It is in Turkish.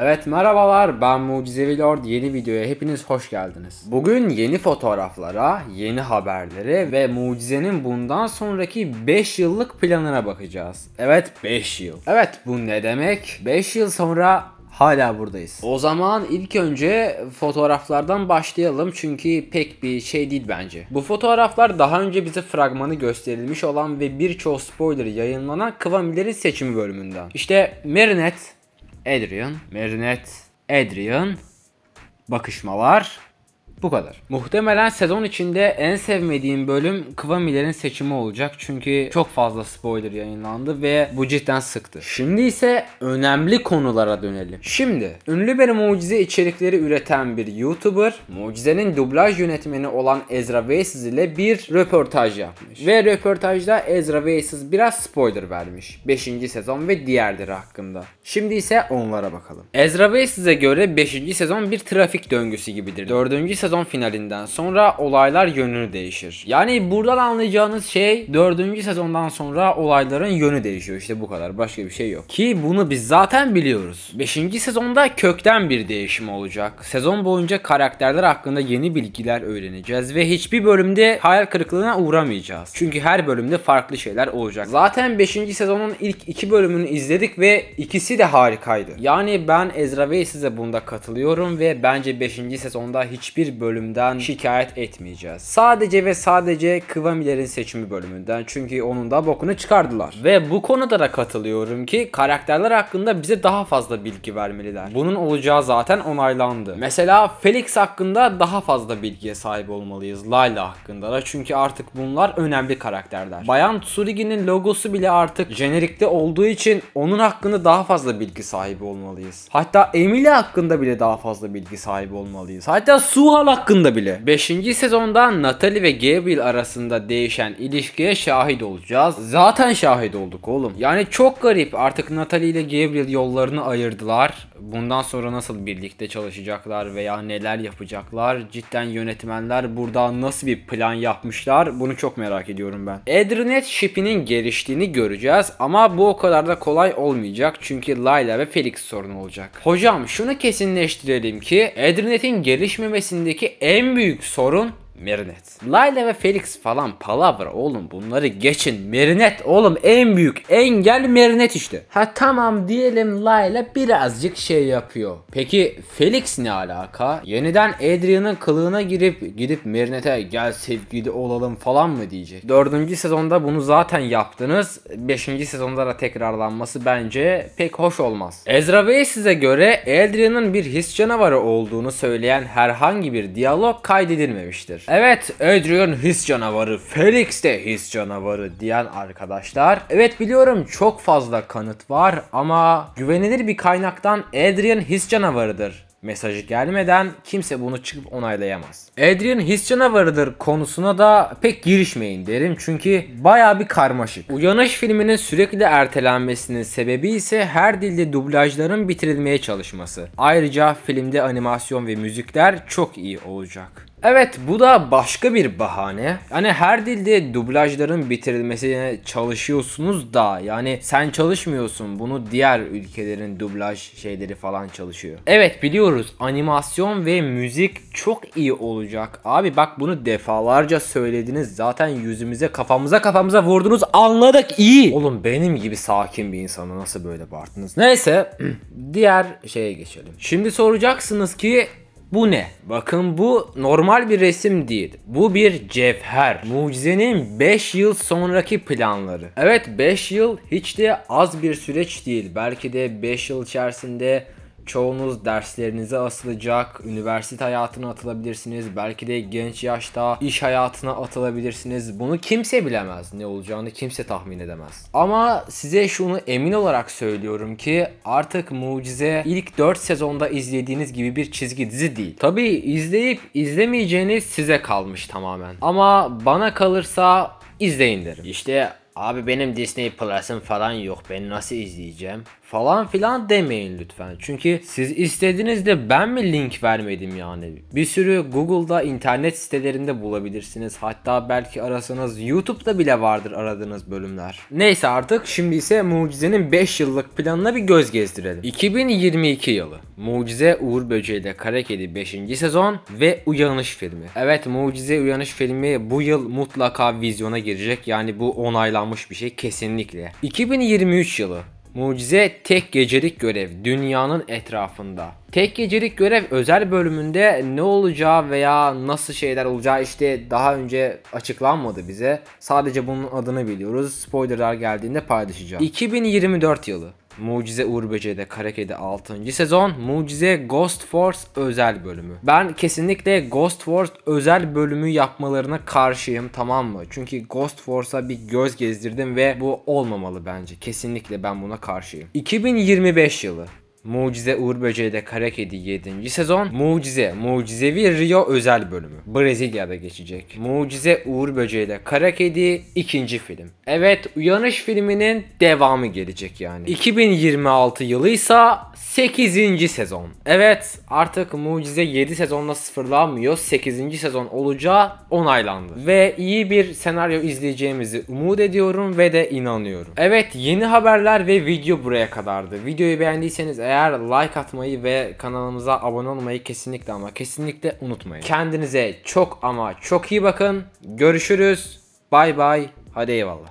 Evet merhabalar ben Mucizevi Lord yeni videoya hepiniz hoş geldiniz. Bugün yeni fotoğraflara, yeni haberlere ve mucizenin bundan sonraki 5 yıllık planına bakacağız. Evet 5 yıl. Evet bu ne demek? 5 yıl sonra hala buradayız. O zaman ilk önce fotoğraflardan başlayalım çünkü pek bir şey değil bence. Bu fotoğraflar daha önce bize fragmanı gösterilmiş olan ve birçok spoiler yayınlanan Kıvamiler'in seçimi bölümünden. İşte Marinette Adrian, Marinette, Adrian. Bakışmalar. Bu kadar. Muhtemelen sezon içinde en sevmediğim bölüm Kıvamiler'in seçimi olacak. Çünkü çok fazla spoiler yayınlandı ve bu cidden sıktı. Şimdi ise önemli konulara dönelim. Şimdi ünlü bir mucize içerikleri üreten bir YouTuber, mucizenin dublaj yönetmeni olan Ezra Weysiz ile bir röportaj yapmış. Ve röportajda Ezra Weysiz biraz spoiler vermiş. 5. sezon ve diğerleri hakkında. Şimdi ise onlara bakalım. Ezra Weysiz'e göre 5. sezon bir trafik döngüsü gibidir. 4. sezon sezon finalinden sonra olaylar yönünü değişir. Yani buradan anlayacağınız şey 4. sezondan sonra olayların yönü değişiyor. İşte bu kadar. Başka bir şey yok. Ki bunu biz zaten biliyoruz. 5. sezonda kökten bir değişim olacak. Sezon boyunca karakterler hakkında yeni bilgiler öğreneceğiz ve hiçbir bölümde hayal kırıklığına uğramayacağız. Çünkü her bölümde farklı şeyler olacak. Zaten 5. sezonun ilk 2 bölümünü izledik ve ikisi de harikaydı. Yani ben Ezra Bey size bunda katılıyorum ve bence 5. sezonda hiçbir bölümden şikayet etmeyeceğiz. Sadece ve sadece Kıvamiler'in seçimi bölümünden çünkü onun da bokunu çıkardılar. Ve bu konuda da katılıyorum ki karakterler hakkında bize daha fazla bilgi vermeliler. Bunun olacağı zaten onaylandı. Mesela Felix hakkında daha fazla bilgiye sahip olmalıyız Layla hakkında da çünkü artık bunlar önemli karakterler. Bayan Tsurigi'nin logosu bile artık jenerikte olduğu için onun hakkında daha fazla bilgi sahibi olmalıyız. Hatta Emily hakkında bile daha fazla bilgi sahibi olmalıyız. Hatta Suha Paul hakkında bile. 5. sezonda Natalie ve Gabriel arasında değişen ilişkiye şahit olacağız. Zaten şahit olduk oğlum. Yani çok garip artık Natalie ile Gabriel yollarını ayırdılar bundan sonra nasıl birlikte çalışacaklar veya neler yapacaklar? Cidden yönetmenler burada nasıl bir plan yapmışlar? Bunu çok merak ediyorum ben. Ethernet Shipping'in geliştiğini göreceğiz ama bu o kadar da kolay olmayacak çünkü Layla ve Felix sorunu olacak. Hocam şunu kesinleştirelim ki Ethernet'in gelişmemesindeki en büyük sorun Merinet. Layla ve Felix falan palavra oğlum bunları geçin. Merinet oğlum en büyük engel Merinet işte. Ha tamam diyelim Layla birazcık şey yapıyor. Peki Felix ne alaka? Yeniden Adrian'ın kılığına girip gidip Merinet'e gel sevgili olalım falan mı diyecek? Dördüncü sezonda bunu zaten yaptınız. Beşinci sezonda da tekrarlanması bence pek hoş olmaz. Ezra Bey size göre Adrian'ın bir his canavarı olduğunu söyleyen herhangi bir diyalog kaydedilmemiştir. Evet Adrian his canavarı, Felix de his canavarı diyen arkadaşlar. Evet biliyorum çok fazla kanıt var ama güvenilir bir kaynaktan Adrian his canavarıdır mesajı gelmeden kimse bunu çıkıp onaylayamaz. Adrian his canavarıdır konusuna da pek girişmeyin derim çünkü baya bir karmaşık. Uyanış filminin sürekli ertelenmesinin sebebi ise her dilde dublajların bitirilmeye çalışması. Ayrıca filmde animasyon ve müzikler çok iyi olacak. Evet bu da başka bir bahane. Yani her dilde dublajların bitirilmesine çalışıyorsunuz da yani sen çalışmıyorsun. Bunu diğer ülkelerin dublaj şeyleri falan çalışıyor. Evet biliyoruz animasyon ve müzik çok iyi olacak. Abi bak bunu defalarca söylediniz. Zaten yüzümüze kafamıza kafamıza vurdunuz anladık iyi. Oğlum benim gibi sakin bir insana nasıl böyle bağırdınız? Neyse diğer şeye geçelim. Şimdi soracaksınız ki bu ne? Bakın bu normal bir resim değil. Bu bir cevher. Mucizenin 5 yıl sonraki planları. Evet 5 yıl hiç de az bir süreç değil. Belki de 5 yıl içerisinde çoğunuz derslerinize asılacak, üniversite hayatına atılabilirsiniz, belki de genç yaşta iş hayatına atılabilirsiniz. Bunu kimse bilemez ne olacağını kimse tahmin edemez. Ama size şunu emin olarak söylüyorum ki artık Mucize ilk 4 sezonda izlediğiniz gibi bir çizgi dizi değil. Tabi izleyip izlemeyeceğiniz size kalmış tamamen. Ama bana kalırsa izleyin derim. İşte abi benim Disney Plus'ım falan yok ben nasıl izleyeceğim falan filan demeyin lütfen. Çünkü siz istediğinizde ben mi link vermedim yani? Bir sürü Google'da internet sitelerinde bulabilirsiniz. Hatta belki arasanız YouTube'da bile vardır aradığınız bölümler. Neyse artık şimdi ise Mucize'nin 5 yıllık planına bir göz gezdirelim. 2022 yılı. Mucize Uğur Böceği ile Kara Kedi 5. sezon ve Uyanış filmi. Evet Mucize Uyanış filmi bu yıl mutlaka vizyona girecek. Yani bu onaylanmış bir şey kesinlikle. 2023 yılı Mucize tek gecelik görev dünyanın etrafında. Tek gecelik görev özel bölümünde ne olacağı veya nasıl şeyler olacağı işte daha önce açıklanmadı bize. Sadece bunun adını biliyoruz. Spoilerlar geldiğinde paylaşacağım. 2024 yılı Mucize Uğur Böceği'de Kara 6. sezon Mucize Ghost Force özel bölümü. Ben kesinlikle Ghost Force özel bölümü yapmalarına karşıyım tamam mı? Çünkü Ghost Force'a bir göz gezdirdim ve bu olmamalı bence. Kesinlikle ben buna karşıyım. 2025 yılı Mucize Uğur Böceği de Kara Kedi 7. sezon Mucize Mucizevi Rio özel bölümü Brezilya'da geçecek. Mucize Uğur Böceği de Kara Kedi 2. film. Evet Uyanış filminin devamı gelecek yani. 2026 yılıysa 8. sezon. Evet artık Mucize 7 sezonla sıfırlanmıyor. 8. sezon olacağı onaylandı. Ve iyi bir senaryo izleyeceğimizi umut ediyorum ve de inanıyorum. Evet yeni haberler ve video buraya kadardı. Videoyu beğendiyseniz eğer eğer like atmayı ve kanalımıza abone olmayı kesinlikle ama kesinlikle unutmayın. Kendinize çok ama çok iyi bakın. Görüşürüz. Bay bay. Hadi eyvallah.